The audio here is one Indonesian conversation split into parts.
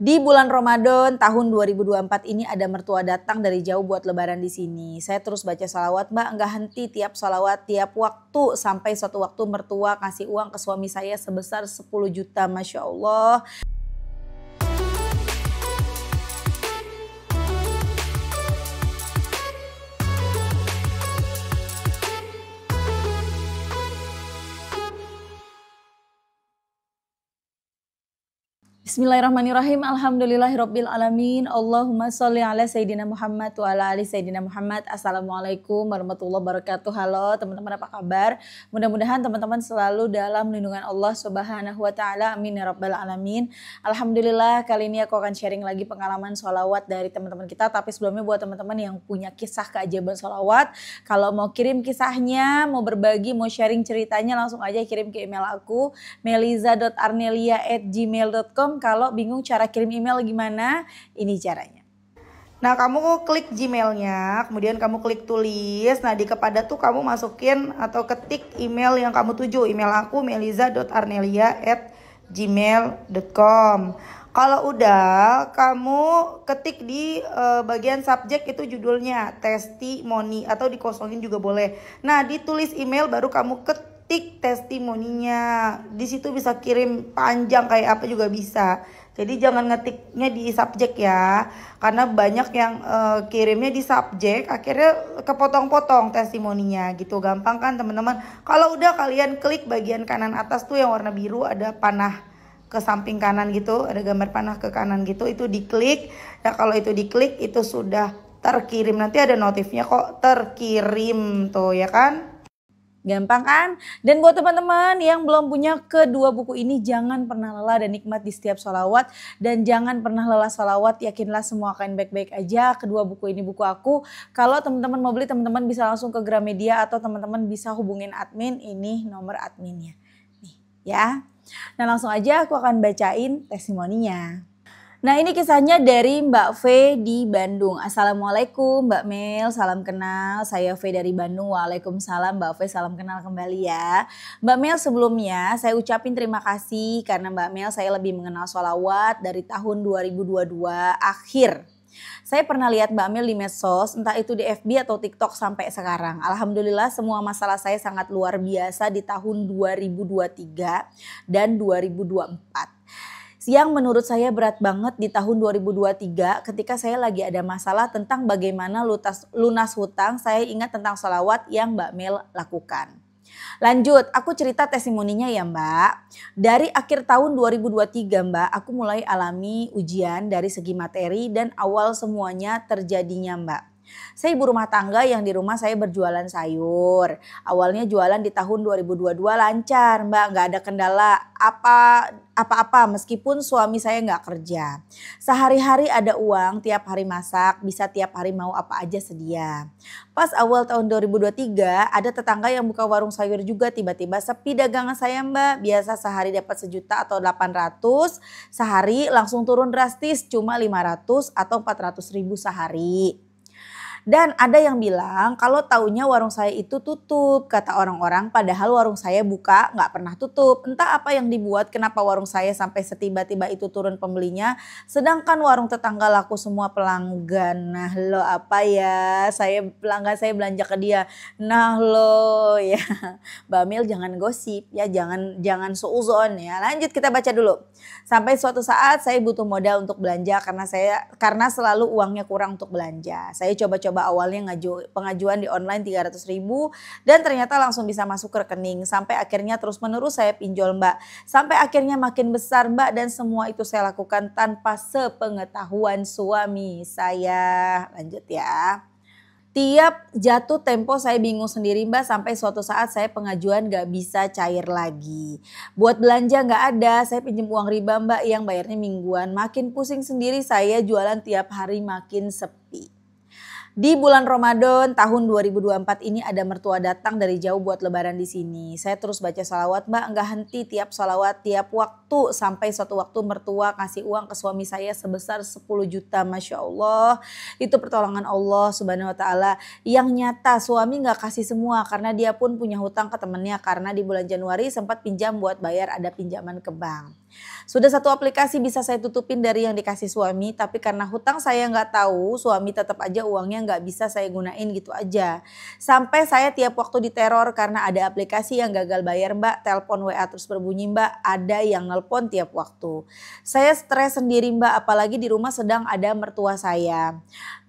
Di bulan Ramadan tahun 2024 ini ada mertua datang dari jauh buat lebaran di sini. Saya terus baca salawat mbak, enggak henti tiap salawat, tiap waktu. Sampai suatu waktu mertua kasih uang ke suami saya sebesar 10 juta, Masya Allah. Bismillahirrahmanirrahim. Alhamdulillahirabbil alamin. Allahumma sholli ala sayidina Muhammad wa ala ali sayidina Muhammad. Assalamualaikum warahmatullahi wabarakatuh. Halo teman-teman apa kabar? Mudah-mudahan teman-teman selalu dalam lindungan Allah Subhanahu wa taala. Amin ya rabbal alamin. Alhamdulillah kali ini aku akan sharing lagi pengalaman sholawat dari teman-teman kita tapi sebelumnya buat teman-teman yang punya kisah keajaiban sholawat, kalau mau kirim kisahnya, mau berbagi, mau sharing ceritanya langsung aja kirim ke email aku meliza.arnelia@gmail.com kalau bingung cara kirim email gimana, ini caranya. Nah, kamu klik Gmailnya, kemudian kamu klik tulis. Nah, di kepada tuh kamu masukin atau ketik email yang kamu tuju. Email aku gmail.com Kalau udah, kamu ketik di uh, bagian subjek itu judulnya testimoni atau dikosongin juga boleh. Nah, ditulis email baru kamu ketik ketik testimoninya. Di situ bisa kirim panjang kayak apa juga bisa. Jadi jangan ngetiknya di subjek ya. Karena banyak yang uh, kirimnya di subjek akhirnya kepotong-potong testimoninya gitu. Gampang kan teman-teman? Kalau udah kalian klik bagian kanan atas tuh yang warna biru ada panah ke samping kanan gitu, ada gambar panah ke kanan gitu, itu diklik. Nah, kalau itu diklik itu sudah terkirim. Nanti ada notifnya kok terkirim tuh ya kan? Gampang kan? Dan buat teman-teman yang belum punya kedua buku ini jangan pernah lelah dan nikmat di setiap sholawat. Dan jangan pernah lelah sholawat, yakinlah semua akan baik-baik aja. Kedua buku ini buku aku. Kalau teman-teman mau beli teman-teman bisa langsung ke Gramedia atau teman-teman bisa hubungin admin. Ini nomor adminnya. Nih ya. Nah langsung aja aku akan bacain testimoninya. Nah ini kisahnya dari Mbak V di Bandung. Assalamualaikum Mbak Mel, salam kenal. Saya V dari Bandung, Waalaikumsalam Mbak V, salam kenal kembali ya. Mbak Mel sebelumnya saya ucapin terima kasih karena Mbak Mel saya lebih mengenal sholawat dari tahun 2022 akhir. Saya pernah lihat Mbak Mel di medsos, entah itu di FB atau TikTok sampai sekarang. Alhamdulillah semua masalah saya sangat luar biasa di tahun 2023 dan 2024 yang menurut saya berat banget di tahun 2023 ketika saya lagi ada masalah tentang bagaimana lutas, lunas hutang, saya ingat tentang salawat yang Mbak Mel lakukan. Lanjut, aku cerita testimoninya ya Mbak. Dari akhir tahun 2023 Mbak, aku mulai alami ujian dari segi materi dan awal semuanya terjadinya Mbak. Saya ibu rumah tangga yang di rumah saya berjualan sayur. Awalnya jualan di tahun 2022 lancar, Mbak, nggak ada kendala apa apa-apa meskipun suami saya nggak kerja. Sehari-hari ada uang, tiap hari masak, bisa tiap hari mau apa aja sedia. Pas awal tahun 2023 ada tetangga yang buka warung sayur juga tiba-tiba sepi dagangan saya mbak. Biasa sehari dapat sejuta atau 800, sehari langsung turun drastis cuma 500 atau 400 ribu sehari. Dan ada yang bilang kalau taunya warung saya itu tutup kata orang-orang padahal warung saya buka nggak pernah tutup. Entah apa yang dibuat kenapa warung saya sampai setiba-tiba itu turun pembelinya. Sedangkan warung tetangga laku semua pelanggan. Nah lo apa ya saya pelanggan saya belanja ke dia. Nah lo ya Mbak Mil jangan gosip ya jangan jangan seuzon ya. Lanjut kita baca dulu. Sampai suatu saat saya butuh modal untuk belanja karena saya karena selalu uangnya kurang untuk belanja. Saya coba-coba coba awalnya ngaju, pengajuan di online 300 ribu dan ternyata langsung bisa masuk ke rekening sampai akhirnya terus menerus saya pinjol mbak sampai akhirnya makin besar mbak dan semua itu saya lakukan tanpa sepengetahuan suami saya lanjut ya Tiap jatuh tempo saya bingung sendiri mbak sampai suatu saat saya pengajuan gak bisa cair lagi. Buat belanja gak ada, saya pinjam uang riba mbak yang bayarnya mingguan. Makin pusing sendiri saya jualan tiap hari makin sepi. Di bulan Ramadan tahun 2024 ini ada mertua datang dari jauh buat lebaran di sini. Saya terus baca salawat mbak, enggak henti tiap salawat, tiap waktu. Sampai suatu waktu mertua kasih uang ke suami saya sebesar 10 juta. Masya Allah, itu pertolongan Allah subhanahu wa ta'ala. Yang nyata suami enggak kasih semua karena dia pun punya hutang ke temennya. Karena di bulan Januari sempat pinjam buat bayar ada pinjaman ke bank. Sudah satu aplikasi bisa saya tutupin dari yang dikasih suami, tapi karena hutang saya nggak tahu, suami tetap aja uangnya nggak bisa saya gunain gitu aja. Sampai saya tiap waktu diteror karena ada aplikasi yang gagal bayar mbak, telepon WA terus berbunyi mbak, ada yang nelpon tiap waktu. Saya stres sendiri mbak, apalagi di rumah sedang ada mertua saya.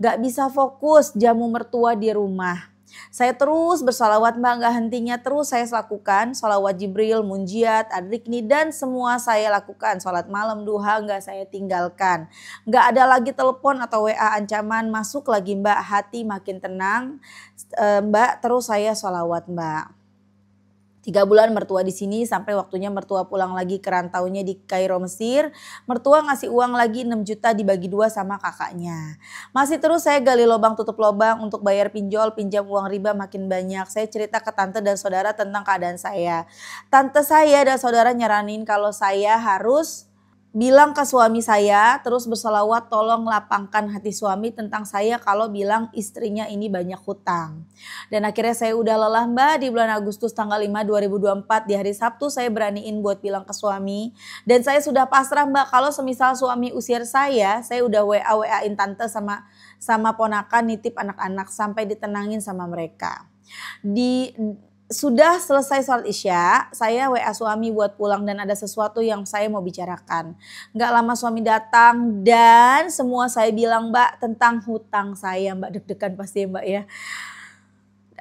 Nggak bisa fokus jamu mertua di rumah. Saya terus bersalawat mbak, nggak hentinya terus saya lakukan. Salawat Jibril, Munjiat, Adrikni dan semua saya lakukan. Salat malam, duha nggak saya tinggalkan. Nggak ada lagi telepon atau WA ancaman masuk lagi mbak. Hati makin tenang eh, mbak terus saya salawat mbak. Tiga bulan mertua di sini sampai waktunya mertua pulang lagi ke rantaunya di Kairo Mesir. Mertua ngasih uang lagi 6 juta dibagi dua sama kakaknya. Masih terus saya gali lubang tutup lubang untuk bayar pinjol, pinjam uang riba makin banyak. Saya cerita ke tante dan saudara tentang keadaan saya. Tante saya dan saudara nyaranin kalau saya harus bilang ke suami saya terus berselawat tolong lapangkan hati suami tentang saya kalau bilang istrinya ini banyak hutang. Dan akhirnya saya udah lelah mbak di bulan Agustus tanggal 5 2024 di hari Sabtu saya beraniin buat bilang ke suami. Dan saya sudah pasrah mbak kalau semisal suami usir saya saya udah WA WAin tante sama sama ponakan nitip anak-anak sampai ditenangin sama mereka. Di sudah selesai sholat isya, saya WA suami buat pulang dan ada sesuatu yang saya mau bicarakan. Nggak lama suami datang dan semua saya bilang mbak tentang hutang saya mbak deg-degan pasti ya, mbak ya.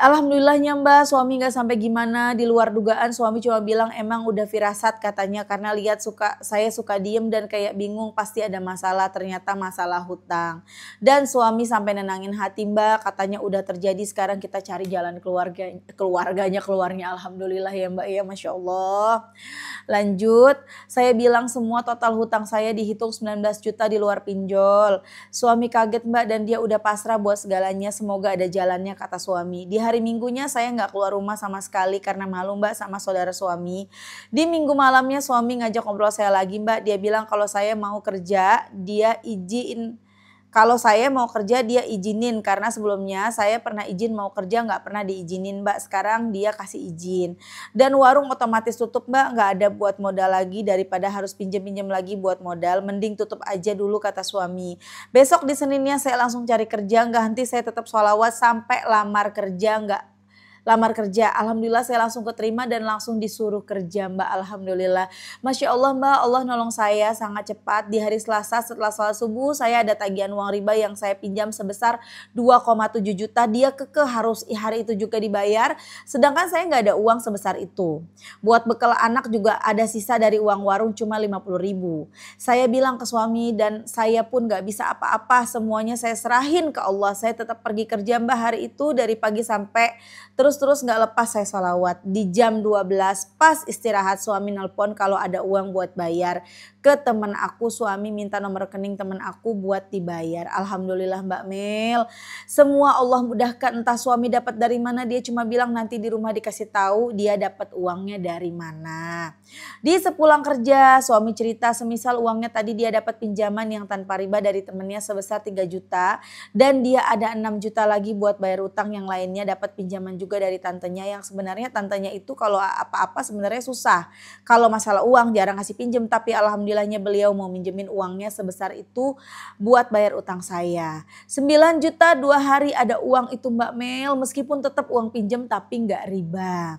Alhamdulillahnya mbak suami nggak sampai gimana di luar dugaan suami cuma bilang emang udah firasat katanya karena lihat suka saya suka diem dan kayak bingung pasti ada masalah ternyata masalah hutang dan suami sampai nenangin hati mbak katanya udah terjadi sekarang kita cari jalan keluarga keluarganya keluarnya Alhamdulillah ya mbak ya masya Allah lanjut saya bilang semua total hutang saya dihitung 19 juta di luar pinjol suami kaget mbak dan dia udah pasrah buat segalanya semoga ada jalannya kata suami dia hari minggunya saya nggak keluar rumah sama sekali karena malu mbak sama saudara suami. Di minggu malamnya suami ngajak ngobrol saya lagi mbak. Dia bilang kalau saya mau kerja dia izin kalau saya mau kerja dia izinin karena sebelumnya saya pernah izin mau kerja nggak pernah diizinin mbak sekarang dia kasih izin dan warung otomatis tutup mbak nggak ada buat modal lagi daripada harus pinjam pinjam lagi buat modal mending tutup aja dulu kata suami besok di seninnya saya langsung cari kerja nggak henti saya tetap sholawat sampai lamar kerja nggak lamar kerja. Alhamdulillah saya langsung keterima dan langsung disuruh kerja Mbak. Alhamdulillah. Masya Allah Mbak, Allah nolong saya sangat cepat. Di hari Selasa setelah sholat subuh saya ada tagihan uang riba yang saya pinjam sebesar 2,7 juta. Dia keke harus hari itu juga dibayar. Sedangkan saya nggak ada uang sebesar itu. Buat bekal anak juga ada sisa dari uang warung cuma 50 ribu. Saya bilang ke suami dan saya pun nggak bisa apa-apa. Semuanya saya serahin ke Allah. Saya tetap pergi kerja Mbak hari itu dari pagi sampai terus terus-terus nggak lepas saya sholawat. Di jam 12 pas istirahat suami nelpon kalau ada uang buat bayar ke teman aku suami minta nomor rekening temen aku buat dibayar. Alhamdulillah Mbak Mel. Semua Allah mudahkan entah suami dapat dari mana dia cuma bilang nanti di rumah dikasih tahu dia dapat uangnya dari mana. Di sepulang kerja suami cerita semisal uangnya tadi dia dapat pinjaman yang tanpa riba dari temennya sebesar 3 juta dan dia ada 6 juta lagi buat bayar utang yang lainnya dapat pinjaman juga dari tantenya yang sebenarnya tantenya itu kalau apa-apa sebenarnya susah. Kalau masalah uang jarang kasih pinjam tapi alhamdulillah apabilanya beliau mau minjemin uangnya sebesar itu buat bayar utang saya. 9 juta dua hari ada uang itu Mbak Mel meskipun tetap uang pinjam tapi nggak riba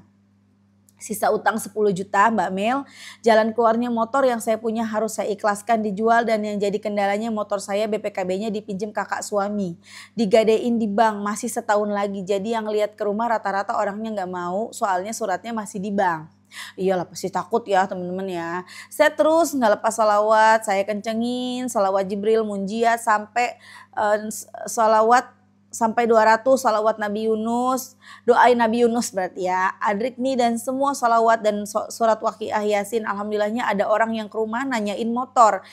sisa utang 10 juta Mbak Mel. Jalan keluarnya motor yang saya punya harus saya ikhlaskan dijual dan yang jadi kendalanya motor saya BPKB-nya dipinjam kakak suami. Digadein di bank masih setahun lagi jadi yang lihat ke rumah rata-rata orangnya nggak mau soalnya suratnya masih di bank. Iyalah pasti takut ya teman-teman ya. Saya terus nggak lepas salawat, saya kencengin salawat Jibril, Munjia sampai uh, salawat sampai 200 salawat Nabi Yunus, doain Nabi Yunus berarti ya. Adrik nih dan semua salawat dan surat waqiah Yasin alhamdulillahnya ada orang yang ke rumah nanyain motor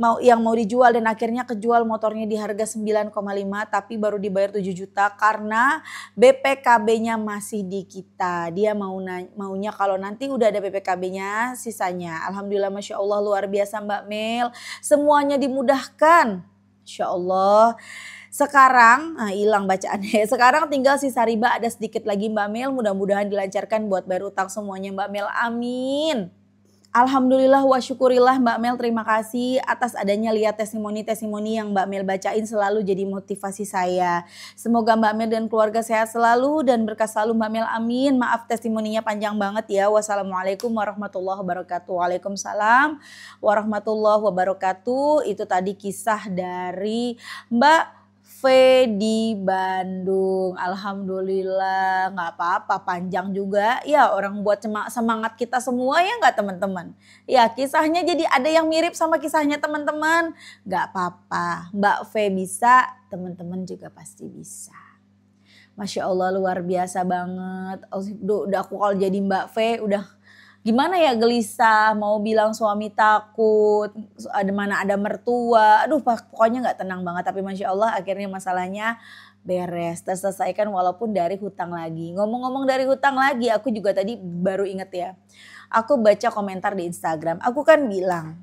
mau yang mau dijual dan akhirnya kejual motornya di harga 9,5 tapi baru dibayar 7 juta karena BPKB-nya masih di kita. Dia mau maunya kalau nanti udah ada BPKB-nya sisanya. Alhamdulillah Masya Allah luar biasa Mbak Mel. Semuanya dimudahkan. Masya Allah. Sekarang, nah hilang bacaannya. Sekarang tinggal sisa riba ada sedikit lagi Mbak Mel. Mudah-mudahan dilancarkan buat bayar utang semuanya Mbak Mel. Amin. Alhamdulillah wa syukurillah Mbak Mel terima kasih atas adanya lihat testimoni-testimoni yang Mbak Mel bacain selalu jadi motivasi saya. Semoga Mbak Mel dan keluarga sehat selalu dan berkah selalu Mbak Mel amin. Maaf testimoninya panjang banget ya. Wassalamualaikum warahmatullahi wabarakatuh. Waalaikumsalam warahmatullahi wabarakatuh. Itu tadi kisah dari Mbak cafe di Bandung. Alhamdulillah nggak apa-apa panjang juga. Ya orang buat semangat kita semua ya nggak teman-teman. Ya kisahnya jadi ada yang mirip sama kisahnya teman-teman. Nggak apa-apa. Mbak V bisa, teman-teman juga pasti bisa. Masya Allah luar biasa banget. Udah aku kalau jadi Mbak V udah gimana ya gelisah mau bilang suami takut ada mana ada mertua aduh pokoknya nggak tenang banget tapi masya Allah akhirnya masalahnya beres terselesaikan walaupun dari hutang lagi ngomong-ngomong dari hutang lagi aku juga tadi baru inget ya aku baca komentar di Instagram aku kan bilang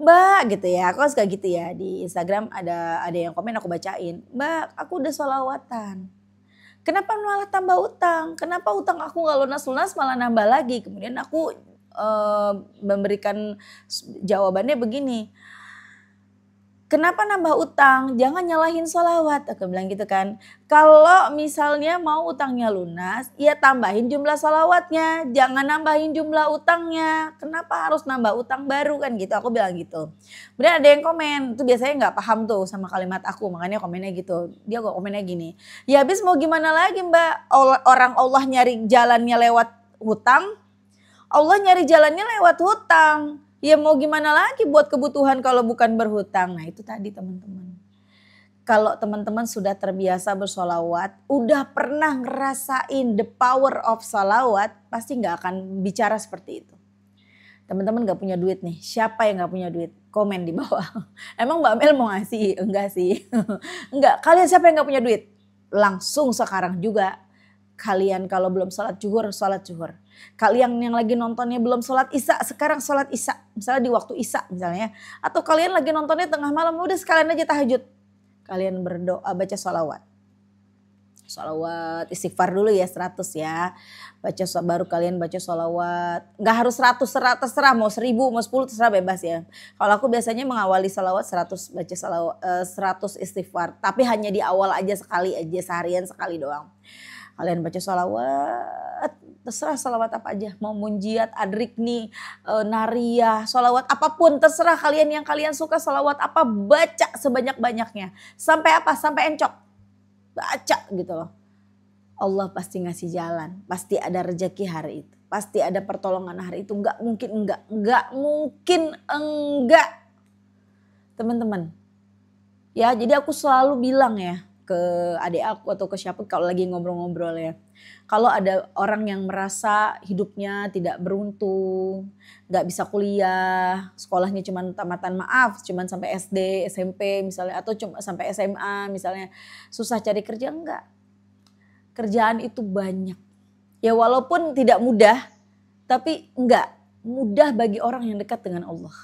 Mbak gitu ya, aku kan suka gitu ya di Instagram ada ada yang komen aku bacain. Mbak, aku udah sholawatan. Kenapa malah tambah utang? Kenapa utang aku nggak lunas-lunas malah nambah lagi? Kemudian aku uh, memberikan jawabannya begini Kenapa nambah utang? Jangan nyalahin sholawat. Aku bilang gitu kan. Kalau misalnya mau utangnya lunas, ya tambahin jumlah sholawatnya. Jangan nambahin jumlah utangnya. Kenapa harus nambah utang baru kan gitu. Aku bilang gitu. Kemudian ada yang komen. Itu biasanya gak paham tuh sama kalimat aku. Makanya komennya gitu. Dia kok komennya gini. Ya habis mau gimana lagi mbak? Orang Allah nyari jalannya lewat hutang. Allah nyari jalannya lewat hutang Ya mau gimana lagi buat kebutuhan kalau bukan berhutang. Nah itu tadi teman-teman. Kalau teman-teman sudah terbiasa bersolawat, udah pernah ngerasain the power of solawat, pasti nggak akan bicara seperti itu. Teman-teman gak punya duit nih, siapa yang gak punya duit? Komen di bawah. Emang Mbak Mel mau ngasih? Enggak sih. Enggak, kalian siapa yang gak punya duit? Langsung sekarang juga Kalian kalau belum sholat zuhur, sholat zuhur. Kalian yang lagi nontonnya belum sholat isya, sekarang sholat isya. Misalnya di waktu isya misalnya. Atau kalian lagi nontonnya tengah malam, udah sekalian aja tahajud. Kalian berdoa, baca sholawat. Sholawat, istighfar dulu ya 100 ya. Baca baru kalian baca sholawat. Gak harus 100, 100 terserah mau 1000, mau 10 terserah bebas ya. Kalau aku biasanya mengawali sholawat 100 baca sholawat, 100 eh, istighfar. Tapi hanya di awal aja sekali aja, seharian sekali doang kalian baca sholawat terserah sholawat apa aja mau munjiat adrikni e, naria, salawat apapun terserah kalian yang kalian suka sholawat apa baca sebanyak banyaknya sampai apa sampai encok baca gitu loh Allah pasti ngasih jalan pasti ada rejeki hari itu pasti ada pertolongan hari itu nggak mungkin enggak nggak mungkin enggak teman-teman ya jadi aku selalu bilang ya ke adik aku atau ke siapa kalau lagi ngobrol-ngobrol ya. Kalau ada orang yang merasa hidupnya tidak beruntung, nggak bisa kuliah, sekolahnya cuma tamatan maaf, cuma sampai SD, SMP misalnya, atau cuma sampai SMA misalnya, susah cari kerja enggak. Kerjaan itu banyak. Ya walaupun tidak mudah, tapi enggak mudah bagi orang yang dekat dengan Allah.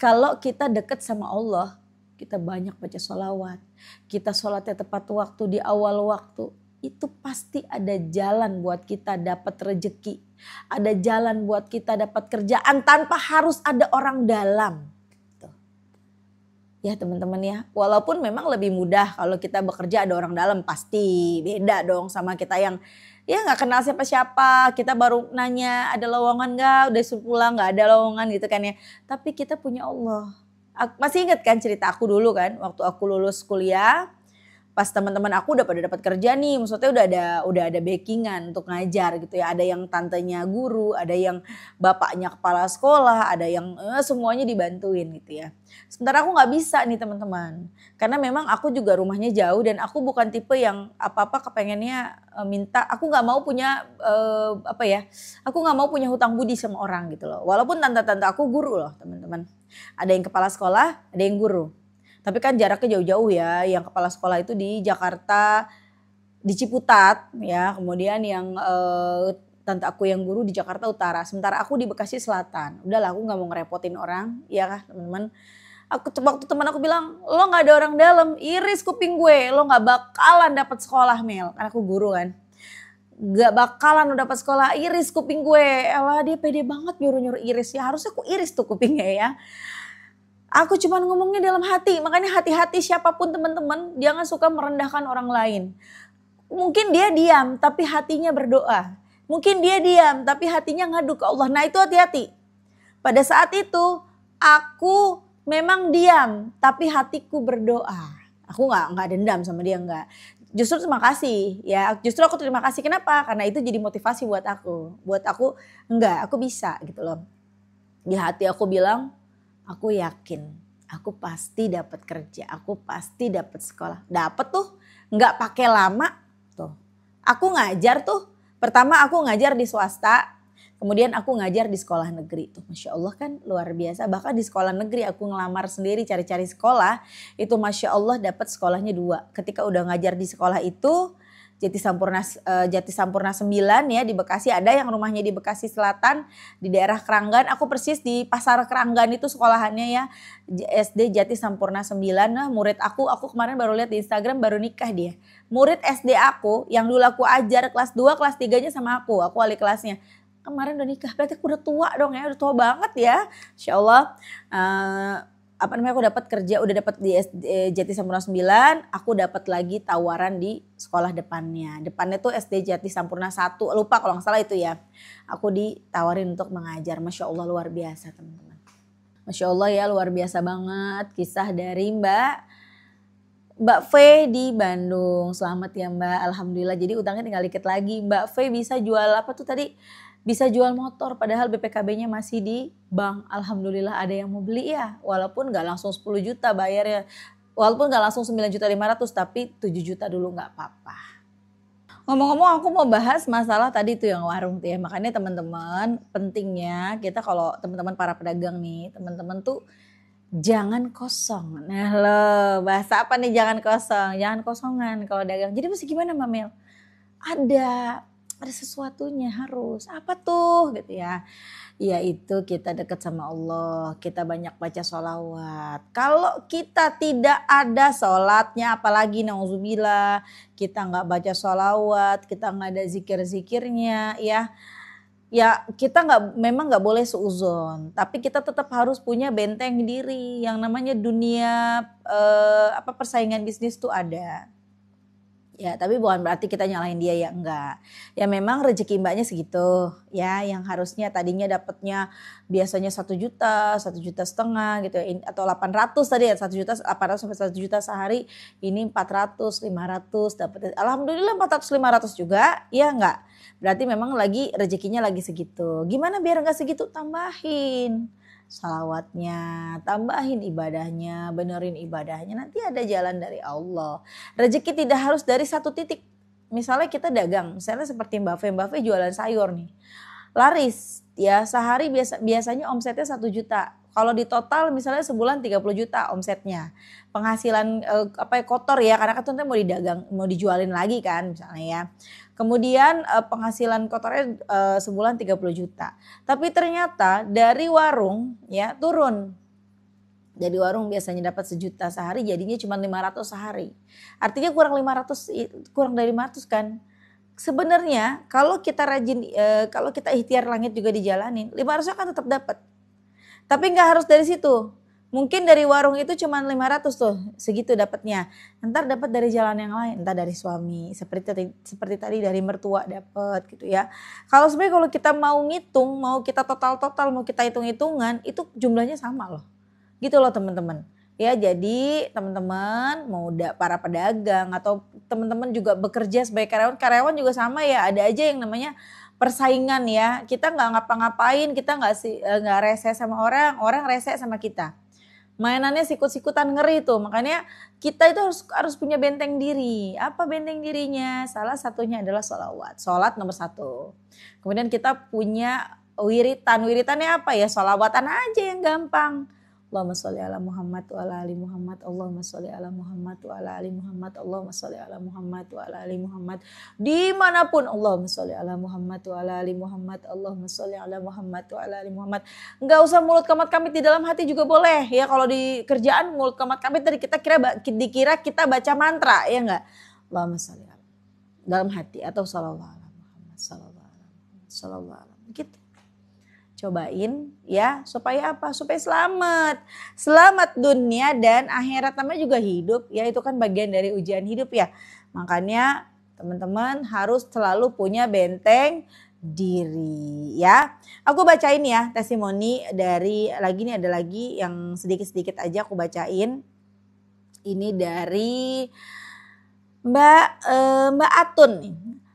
Kalau kita dekat sama Allah, kita banyak baca sholawat, kita sholatnya tepat waktu di awal waktu, itu pasti ada jalan buat kita dapat rejeki. Ada jalan buat kita dapat kerjaan tanpa harus ada orang dalam. Ya teman-teman ya, walaupun memang lebih mudah kalau kita bekerja ada orang dalam pasti beda dong sama kita yang ya nggak kenal siapa-siapa, kita baru nanya ada lowongan nggak, udah suruh pulang nggak ada lowongan gitu kan ya. Tapi kita punya Allah, masih inget kan cerita aku dulu kan waktu aku lulus kuliah pas teman-teman aku udah pada dapat kerja nih maksudnya udah ada udah ada backingan untuk ngajar gitu ya ada yang tantenya guru ada yang bapaknya kepala sekolah ada yang eh, semuanya dibantuin gitu ya sementara aku nggak bisa nih teman-teman karena memang aku juga rumahnya jauh dan aku bukan tipe yang apa-apa kepengennya eh, minta aku nggak mau punya e, apa ya aku nggak mau punya hutang budi sama orang gitu loh walaupun tante-tante aku guru loh teman-teman ada yang kepala sekolah, ada yang guru. Tapi kan jaraknya jauh-jauh ya. Yang kepala sekolah itu di Jakarta, di Ciputat ya. Kemudian yang eh, tante aku yang guru di Jakarta Utara. Sementara aku di Bekasi Selatan. Udah lah, aku nggak mau ngerepotin orang, ya kan, teman-teman. Aku waktu teman aku bilang, lo nggak ada orang dalam, iris kuping gue, lo nggak bakalan dapat sekolah Mel, karena aku guru kan gak bakalan udah pas sekolah iris kuping gue. Elah dia pede banget nyuruh-nyuruh iris ya harusnya aku iris tuh kupingnya ya. Aku cuma ngomongnya dalam hati, makanya hati-hati siapapun teman-teman jangan suka merendahkan orang lain. Mungkin dia diam tapi hatinya berdoa. Mungkin dia diam tapi hatinya ngadu ke Allah. Nah itu hati-hati. Pada saat itu aku memang diam tapi hatiku berdoa. Aku nggak nggak dendam sama dia nggak justru terima kasih ya justru aku terima kasih kenapa karena itu jadi motivasi buat aku buat aku enggak aku bisa gitu loh di hati aku bilang aku yakin aku pasti dapat kerja aku pasti dapat sekolah dapat tuh enggak pakai lama tuh aku ngajar tuh pertama aku ngajar di swasta Kemudian aku ngajar di sekolah negeri tuh, masya Allah kan luar biasa. Bahkan di sekolah negeri aku ngelamar sendiri cari-cari sekolah itu masya Allah dapat sekolahnya dua. Ketika udah ngajar di sekolah itu Jati Sampurna eh, Jati Sampurna 9 ya di Bekasi ada yang rumahnya di Bekasi Selatan di daerah Keranggan aku persis di Pasar Keranggan itu sekolahannya ya SD Jati Sampurna sembilan. nah murid aku aku kemarin baru lihat di Instagram baru nikah dia murid SD aku yang dulu aku ajar kelas 2 kelas 3 nya sama aku aku wali kelasnya kemarin udah nikah berarti aku udah tua dong ya udah tua banget ya insya Allah uh, apa namanya aku dapat kerja udah dapat di SD eh, Jati Sampurna 9 aku dapat lagi tawaran di sekolah depannya depannya tuh SD Jati Sampurna 1 lupa kalau nggak salah itu ya aku ditawarin untuk mengajar Masya Allah luar biasa teman-teman Masya Allah ya luar biasa banget kisah dari Mbak Mbak V di Bandung. Selamat ya Mbak, Alhamdulillah. Jadi utangnya tinggal dikit lagi. Mbak V bisa jual apa tuh tadi? bisa jual motor padahal BPKB-nya masih di bank. Alhamdulillah ada yang mau beli ya, walaupun gak langsung 10 juta bayar ya Walaupun gak langsung 9 juta 500 tapi 7 juta dulu gak apa-apa. Ngomong-ngomong aku mau bahas masalah tadi tuh yang warung tuh ya. Makanya teman-teman pentingnya kita kalau teman-teman para pedagang nih, teman-teman tuh jangan kosong. Nah lo bahasa apa nih jangan kosong? Jangan kosongan kalau dagang. Jadi mesti gimana Mamel? Ada ada sesuatunya harus apa tuh gitu ya yaitu kita dekat sama Allah kita banyak baca sholawat kalau kita tidak ada sholatnya apalagi nauzubillah kita nggak baca sholawat kita nggak ada zikir-zikirnya ya ya kita nggak memang nggak boleh seuzon tapi kita tetap harus punya benteng diri yang namanya dunia eh, apa persaingan bisnis tuh ada Ya, tapi bukan berarti kita nyalahin dia ya enggak. Ya memang rezeki mbaknya segitu ya yang harusnya tadinya dapatnya biasanya satu juta, satu juta setengah gitu ya, atau 800 tadi ya, satu juta 800 sampai satu juta sehari ini 400, 500 dapat. Alhamdulillah 400 500 juga ya enggak. Berarti memang lagi rezekinya lagi segitu. Gimana biar enggak segitu tambahin? salawatnya, tambahin ibadahnya, benerin ibadahnya. Nanti ada jalan dari Allah. Rezeki tidak harus dari satu titik. Misalnya kita dagang, misalnya seperti Mbak Fe, Mbak Fe jualan sayur nih. Laris, ya sehari biasa, biasanya omsetnya satu juta. Kalau di total misalnya sebulan 30 juta omsetnya. Penghasilan eh, apa ya, kotor ya karena kan mau didagang mau dijualin lagi kan misalnya ya. Kemudian eh, penghasilan kotornya eh, sebulan 30 juta. Tapi ternyata dari warung ya turun jadi warung biasanya dapat sejuta sehari jadinya cuma 500 sehari. Artinya kurang 500 kurang dari 500 kan. Sebenarnya kalau kita rajin eh, kalau kita ikhtiar langit juga dijalanin 500 akan tetap dapat. Tapi nggak harus dari situ. Mungkin dari warung itu cuma 500 tuh, segitu dapatnya. Ntar dapat dari jalan yang lain, entah dari suami, seperti tadi, seperti tadi dari mertua dapat gitu ya. Kalau sebenarnya kalau kita mau ngitung, mau kita total-total, mau kita hitung-hitungan, itu jumlahnya sama loh. Gitu loh teman-teman. Ya jadi teman-teman mau para pedagang atau teman-teman juga bekerja sebagai karyawan, karyawan juga sama ya ada aja yang namanya persaingan ya. Kita nggak ngapa-ngapain, kita nggak eh, nggak rese sama orang, orang rese sama kita. Mainannya sikut-sikutan ngeri tuh. Makanya kita itu harus harus punya benteng diri. Apa benteng dirinya? Salah satunya adalah sholawat. Sholat nomor satu. Kemudian kita punya wiritan. Wiritannya apa ya? Sholawatan aja yang gampang Allahumma sholli ala Muhammad wa ala ali Muhammad. Allahumma sholli ala Muhammad wa ala ali Muhammad. Allahumma sholli ala Muhammad wa ala ali Muhammad. Dimanapun Allahumma sholli ala Muhammad wa ala ali Muhammad. Allahumma sholli ala Muhammad wa ala ali Muhammad. Enggak usah mulut kamat kamit di dalam hati juga boleh ya kalau di kerjaan mulut kamat kamit tadi kita kira dikira kita baca mantra ya enggak. Allahumma sholli ala dalam hati atau sallallahu alaihi wasallam. sallallahu alaihi wasallam cobain ya supaya apa supaya selamat selamat dunia dan akhirat namanya juga hidup ya itu kan bagian dari ujian hidup ya makanya teman-teman harus selalu punya benteng diri ya aku bacain ya testimoni dari lagi nih ada lagi yang sedikit-sedikit aja aku bacain ini dari Mbak eh, Mbak Atun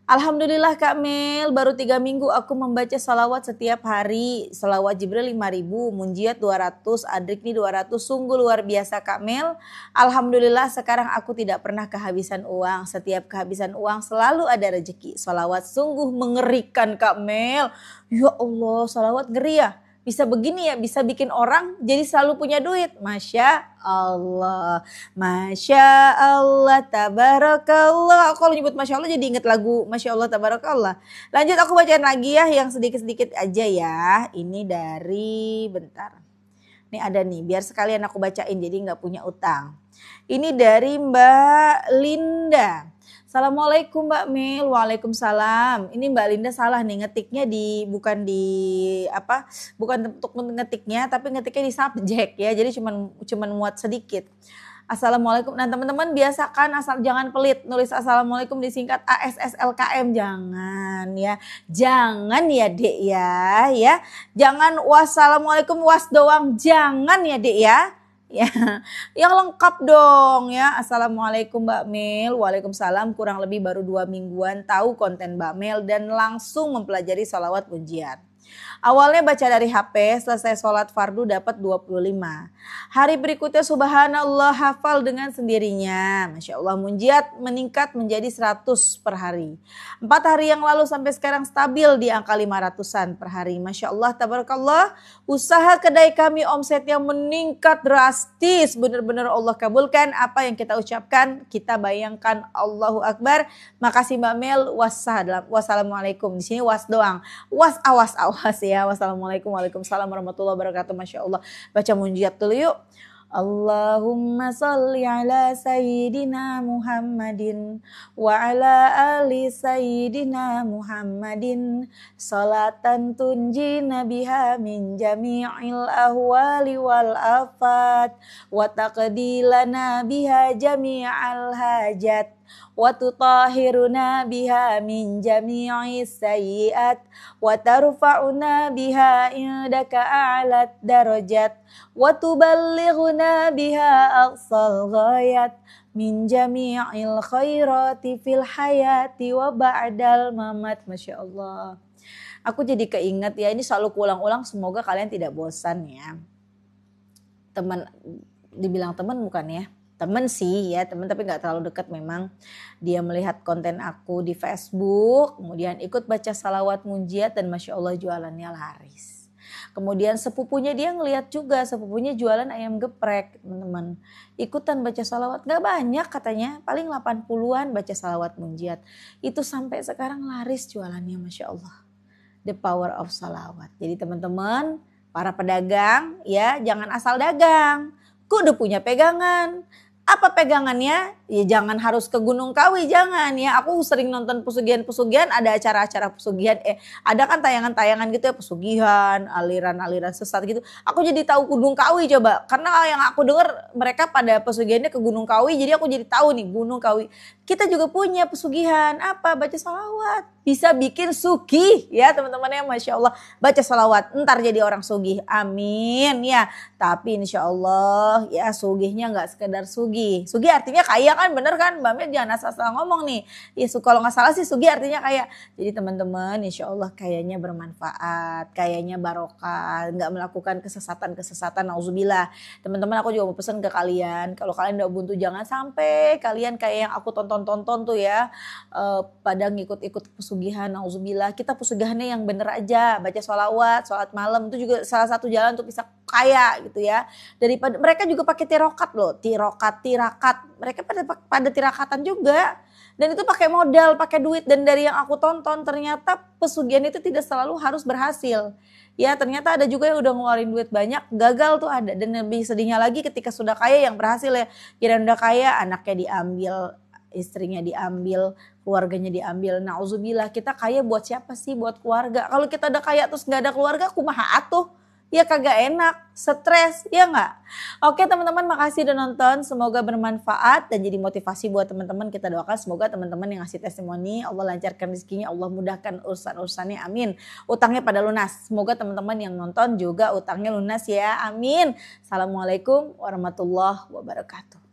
Alhamdulillah Kak Mel, baru tiga minggu aku membaca salawat setiap hari. Salawat Jibril 5000, Munjiat 200, Adrikni 200. Sungguh luar biasa Kak Mel. Alhamdulillah sekarang aku tidak pernah kehabisan uang. Setiap kehabisan uang selalu ada rezeki. Salawat sungguh mengerikan Kak Mel. Ya Allah, salawat ngeri ya bisa begini ya, bisa bikin orang jadi selalu punya duit. Masya Allah, Masya Allah, Tabarakallah. Aku kalau nyebut Masya Allah jadi inget lagu Masya Allah, Tabarakallah. Lanjut aku bacain lagi ya yang sedikit-sedikit aja ya. Ini dari, bentar. Ini ada nih, biar sekalian aku bacain jadi nggak punya utang. Ini dari Mbak Linda. Assalamualaikum Mbak Mil. Waalaikumsalam. Ini Mbak Linda salah nih ngetiknya di bukan di apa? Bukan untuk ngetiknya tapi ngetiknya di subjek ya. Jadi cuman cuman muat sedikit. Assalamualaikum. Nah teman-teman biasakan asal jangan pelit nulis assalamualaikum disingkat ASSLKM jangan ya. Jangan ya Dek ya ya. Jangan wassalamualaikum was doang. Jangan ya Dek ya. Ya, yang lengkap dong ya. Assalamualaikum Mbak Mel. Waalaikumsalam. Kurang lebih baru dua mingguan tahu konten Mbak Mel dan langsung mempelajari salawat pujian. Awalnya baca dari HP, selesai sholat fardu dapat 25. Hari berikutnya subhanallah hafal dengan sendirinya. Masya Allah munjiat meningkat menjadi 100 per hari. Empat hari yang lalu sampai sekarang stabil di angka 500-an per hari. Masya Allah tabarakallah usaha kedai kami omsetnya meningkat drastis. Benar-benar Allah kabulkan apa yang kita ucapkan. Kita bayangkan Allahu Akbar. Makasih Mbak Mel. Wassalamualaikum. Di sini was doang. Was awas awas ya ya. Wassalamualaikum warahmatullahi wabarakatuh. Masya Allah. Baca munjiat dulu yuk. Allahumma salli ala Sayyidina Muhammadin wa ala ali Sayyidina Muhammadin salatan tunji nabiha min jami'il ahwali wal afat wa taqdilana biha jami'al hajat وتطهرنا بها من جميع السيئات وترفعنا بها عندك أعلى الدرجات وتبلغنا بها أقصى الغايات min jami'il khairati fil hayati wa ba'dal mamat Masya Allah aku jadi keinget ya ini selalu ulang-ulang semoga kalian tidak bosan ya teman dibilang teman bukan ya temen sih ya temen tapi nggak terlalu deket memang dia melihat konten aku di Facebook kemudian ikut baca salawat munjiat dan masya Allah jualannya laris kemudian sepupunya dia ngelihat juga sepupunya jualan ayam geprek teman-teman ikutan baca salawat nggak banyak katanya paling 80-an baca salawat munjiat itu sampai sekarang laris jualannya masya Allah the power of salawat jadi teman-teman para pedagang ya jangan asal dagang. Kudu udah punya pegangan apa pegangannya? Ya jangan harus ke Gunung Kawi, jangan ya. Aku sering nonton pesugihan-pesugihan, ada acara-acara pesugihan, eh ada kan tayangan-tayangan gitu ya pesugihan, aliran-aliran sesat gitu. Aku jadi tahu Gunung Kawi coba, karena yang aku dengar mereka pada pesugihannya ke Gunung Kawi, jadi aku jadi tahu nih Gunung Kawi. Kita juga punya pesugihan, apa baca salawat, bisa bikin sugi ya teman-teman ya, masya Allah baca salawat, ntar jadi orang sugih, amin ya. Tapi insya Allah ya sugihnya gak sekedar sugih Sugi. Sugi artinya kaya kan bener kan? Mbak Mir jangan asal-asal ngomong nih. Ya kalau nggak salah sih Sugi artinya kaya. Jadi teman-teman insya Allah kayaknya bermanfaat. Kayaknya barokah. Nggak melakukan kesesatan-kesesatan. Alhamdulillah. Teman-teman aku juga mau pesan ke kalian. Kalau kalian udah buntu jangan sampai kalian kayak yang aku tonton-tonton tuh ya. Uh, pada ngikut-ikut pesugihan. Alhamdulillah Kita pesugihannya yang bener aja. Baca sholawat, sholat malam. Itu juga salah satu jalan untuk bisa kaya gitu ya. Daripada mereka juga pakai tirokat loh, tirokat, tirakat. Mereka pada pada tirakatan juga. Dan itu pakai modal, pakai duit dan dari yang aku tonton ternyata pesugihan itu tidak selalu harus berhasil. Ya, ternyata ada juga yang udah ngeluarin duit banyak, gagal tuh ada. Dan lebih sedihnya lagi ketika sudah kaya yang berhasil ya, kira udah kaya anaknya diambil, istrinya diambil, keluarganya diambil. nah uzubillah kita kaya buat siapa sih? Buat keluarga. Kalau kita udah kaya terus nggak ada keluarga, kumaha atuh? ya kagak enak, stres, ya nggak? Oke teman-teman makasih udah nonton, semoga bermanfaat dan jadi motivasi buat teman-teman. Kita doakan semoga teman-teman yang ngasih testimoni, Allah lancarkan rezekinya, Allah mudahkan urusan-urusannya, amin. Utangnya pada lunas, semoga teman-teman yang nonton juga utangnya lunas ya, amin. Assalamualaikum warahmatullahi wabarakatuh.